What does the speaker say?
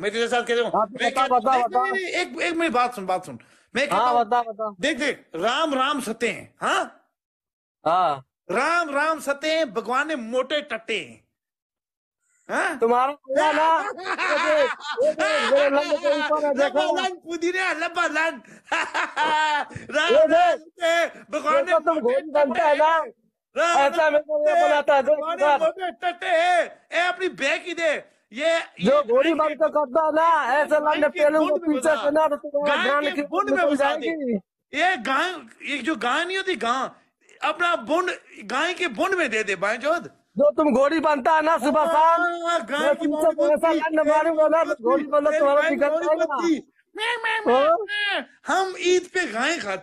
मैं तेरे साथ कहता हूँ एक एक मेरी बात सुन बात सुन मैं कहता हाँ, हूँ देख देख राम राम सते हैं हाँ? हाँ राम राम सते हैं भगवान ने मोटे टट्टे हैं हाँ? तुम्हारा ना अपनी बैग ही दे ये जो गोरी बन का करता है ना ऐसे लंग पहले को पीछे से ना तो गाय के बुंद में घुसा तो दे ये गाय ये जो गाय नहीं होती गाय अपना बुंद गाय के बुंद में दे दे भाई जोध जो तुम घोड़ी बनता है ना हाँ, सुबह शाम घोड़ी हाँ, तो बनो तुम्हारा हाँ? हम ईद पे गाय खाते